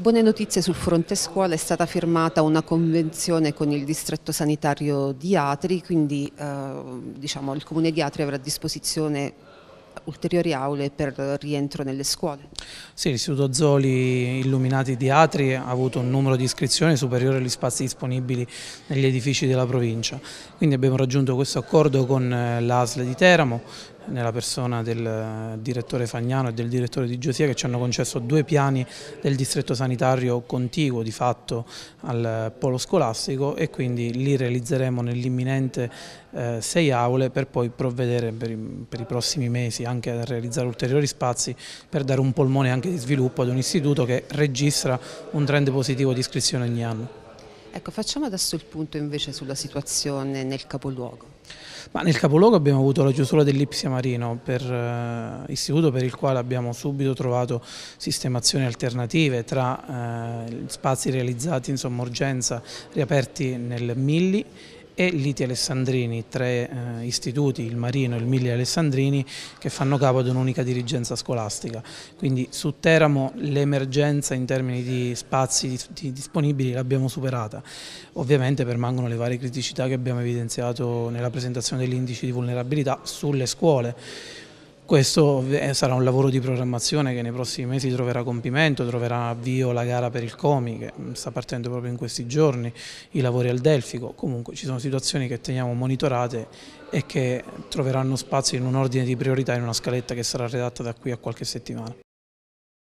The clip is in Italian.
Buone notizie sul fronte scuola, è stata firmata una convenzione con il distretto sanitario di Atri, quindi eh, diciamo, il comune di Atri avrà a disposizione ulteriori aule per rientro nelle scuole. Sì, l'Istituto Zoli Illuminati di Atri ha avuto un numero di iscrizioni superiore agli spazi disponibili negli edifici della provincia, quindi abbiamo raggiunto questo accordo con eh, l'ASL di Teramo nella persona del eh, direttore Fagnano e del direttore di Giosia che ci hanno concesso due piani del distretto sanitario contiguo di fatto al eh, polo scolastico e quindi li realizzeremo nell'imminente eh, sei aule per poi provvedere per i, per i, prossimi mesi anche a realizzare ulteriori spazi per dare un polmone anche di sviluppo ad un istituto che registra un trend positivo di iscrizione ogni anno. Ecco, facciamo adesso il punto invece sulla situazione nel capoluogo. Ma nel capoluogo abbiamo avuto la chiusura dell'Ipsia Marino, per, eh, istituto per il quale abbiamo subito trovato sistemazioni alternative tra eh, spazi realizzati in sommorgenza riaperti nel Milli e l'ITI Alessandrini, tre eh, istituti, il Marino e il Miglia Alessandrini, che fanno capo ad un'unica dirigenza scolastica. Quindi su Teramo l'emergenza in termini di spazi di, di disponibili l'abbiamo superata. Ovviamente permangono le varie criticità che abbiamo evidenziato nella presentazione degli indici di vulnerabilità sulle scuole questo eh, sarà un lavoro di programmazione che nei prossimi mesi troverà compimento, troverà avvio la gara per il Comi che mm, sta partendo proprio in questi giorni, i lavori al Delfico, comunque ci sono situazioni che teniamo monitorate e che troveranno spazio in un ordine di priorità in una scaletta che sarà redatta da qui a qualche settimana.